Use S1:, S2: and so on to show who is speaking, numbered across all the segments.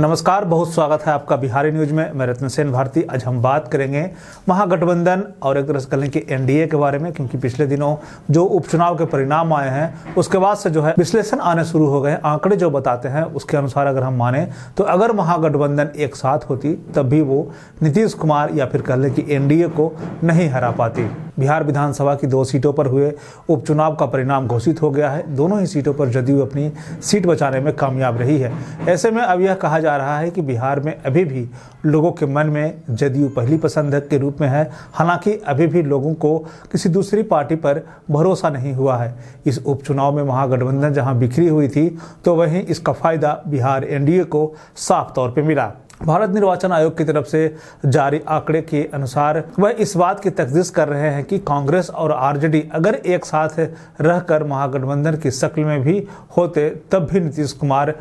S1: नमस्कार बहुत स्वागत है आपका बिहारी न्यूज में मैं रत्न सेन भारती आज हम बात करेंगे महागठबंधन और एक तरह से कहें कि एनडीए के बारे में क्योंकि पिछले दिनों जो उपचुनाव के परिणाम आए हैं उसके बाद से जो है विश्लेषण आने शुरू हो गए आंकड़े जो बताते हैं उसके अनुसार अगर हम माने तो अगर महागठबंधन एक साथ होती तब भी वो नीतीश कुमार या फिर कह लें कि एनडीए को नहीं हरा पाती बिहार विधानसभा की दो सीटों पर हुए उपचुनाव का परिणाम घोषित हो गया है दोनों ही सीटों पर जदयू अपनी सीट बचाने में कामयाब रही है ऐसे में अब यह कहा जा रहा है कि बिहार में अभी भी लोगों के मन में जदयू पहली पसंद के रूप में है हालांकि अभी भी लोगों को किसी दूसरी पार्टी पर भरोसा नहीं हुआ है इस उपचुनाव में महागठबंधन जहां बिखरी हुई थी तो वहीं इसका फायदा बिहार एनडीए को साफ तौर पर मिला भारत निर्वाचन आयोग की तरफ से जारी आंकड़े के अनुसार वह इस बात की तकदीस कर रहे हैं कि कांग्रेस और आरजेडी अगर एक साथ रहकर महागठबंधन की शक्ल में भी होते तब भी नीतीश कुमार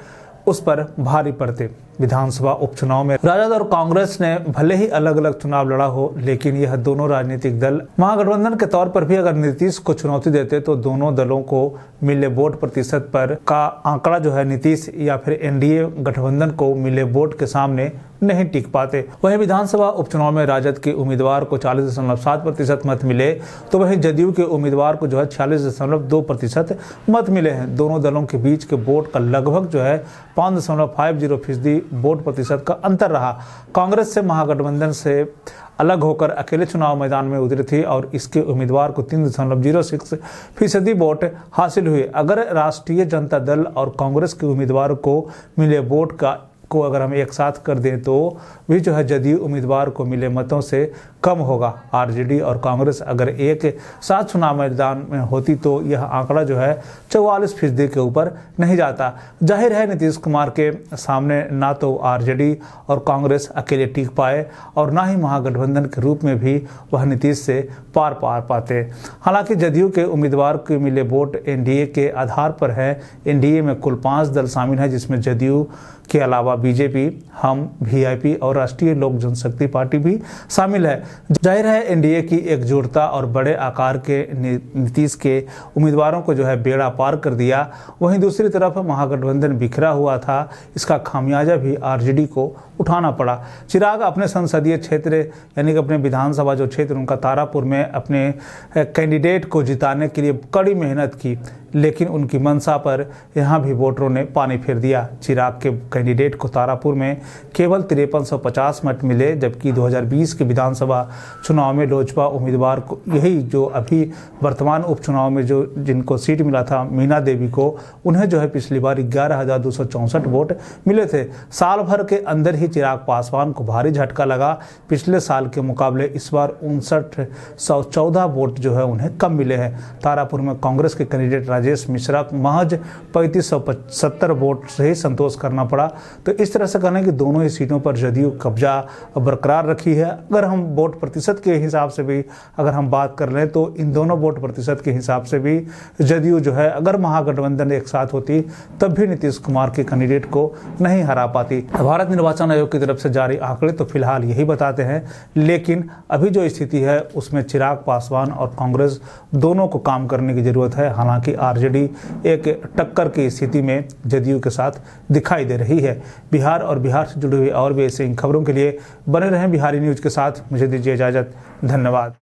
S1: उस पर भारी पड़ते विधानसभा उपचुनाव में राजद और कांग्रेस ने भले ही अलग अलग चुनाव लड़ा हो लेकिन यह दोनों राजनीतिक दल महागठबंधन के तौर पर भी अगर नीतीश को चुनौती देते तो दोनों दलों को मिले वोट प्रतिशत पर का आंकड़ा जो है नीतीश या फिर एनडीए गठबंधन को मिले वोट के सामने नहीं टिक पाते वहीं विधानसभा उपचुनाव में राजद के उम्मीदवार को चालीस दशमलव सात प्रतिशत मत मिले तो वहीं जदयू के उम्मीदवार को जो है छियालीस दशमलव दो प्रतिशत मत मिले हैं दोनों दलों के बीच के वोट का लगभग जो है पाँच दशमलव फाइव जीरो फीसदी वोट प्रतिशत का अंतर रहा कांग्रेस से महागठबंधन से अलग होकर अकेले चुनाव मैदान में उतरी थी और इसके उम्मीदवार को तीन दशमलव जीरो सिक्स फीसदी वोट हासिल हुए अगर राष्ट्रीय जनता दल और कांग्रेस के उम्मीदवार को मिले वोट का को अगर हम एक साथ कर दें तो भी जो है जदयू उम्मीदवार को मिले मतों से कम होगा आरजेडी और कांग्रेस अगर एक साथ चुनाव मैदान में होती तो यह आंकड़ा जो है चौवालीस फीसदी के ऊपर नहीं जाता जाहिर है नीतीश कुमार के सामने ना तो आरजेडी और कांग्रेस अकेले टिक पाए और ना ही महागठबंधन के रूप में भी वह नीतीश से पार पार पाते हालांकि जदयू के उम्मीदवार के मिले वोट एनडीए के आधार पर है एनडीए में कुल पाँच दल शामिल हैं जिसमें जदयू के अलावा बीजेपी हम वीआईपी और राष्ट्रीय लोक जनशक्ति पार्टी भी शामिल है जाहिर है एनडीए की एकजुटता और बड़े आकार के नीतीश के उम्मीदवारों को जो है बेड़ा पार कर दिया वहीं दूसरी तरफ महागठबंधन बिखरा हुआ था इसका खामियाजा भी आरजेडी को उठाना पड़ा चिराग अपने संसदीय क्षेत्र यानी कि अपने विधानसभा जो क्षेत्र उनका तारापुर में अपने कैंडिडेट को जिताने के लिए कड़ी मेहनत की लेकिन उनकी मंशा पर यहाँ भी वोटरों ने पानी फेर दिया चिराग के कैंडिडेट को तारापुर में केवल तिरपन सौ पचास मत मिले जबकि 2020 के विधानसभा चुनाव में लोजपा उम्मीदवार को यही जो अभी वर्तमान उपचुनाव में जो जिनको सीट मिला था मीना देवी को उन्हें जो है पिछली बार ग्यारह हज़ार दो सौ वोट मिले थे साल भर के अंदर ही चिराग पासवान को भारी झटका लगा पिछले साल के मुकाबले इस बार उनसठ सौ चौदह वोट जो है उन्हें कम मिले हैं तारापुर में कांग्रेस के कैंडिडेट राजेश मिश्रा को महज पैंतीस सौ सत्तर वोट से ही संतोष करना पड़ा तो इस तरह से कहना है कि दोनों ही सीटों पर जदयू कब्जा बरकरार रखी है अगर हम वोट प्रतिशत के हिसाब से भी अगर हम बात कर लें तो इन दोनों वोट प्रतिशत के हिसाब से भी जदयू जो है अगर महागठबंधन एक साथ होती तब भी नीतीश कुमार के कैंडिडेट को नहीं हरा पाती भारत निर्वाचन आयोग की तरफ से जारी आंकड़े तो फिलहाल यही बताते हैं लेकिन अभी जो स्थिति है उसमें चिराग पासवान और कांग्रेस दोनों को काम करने की जरूरत है हालांकि आज आरजेडी एक टक्कर की स्थिति में जदयू के साथ दिखाई दे रही है बिहार और बिहार से जुड़ी हुई और भी ऐसी खबरों के लिए बने रहें बिहारी न्यूज़ के साथ मुझे दीजिए इजाज़त धन्यवाद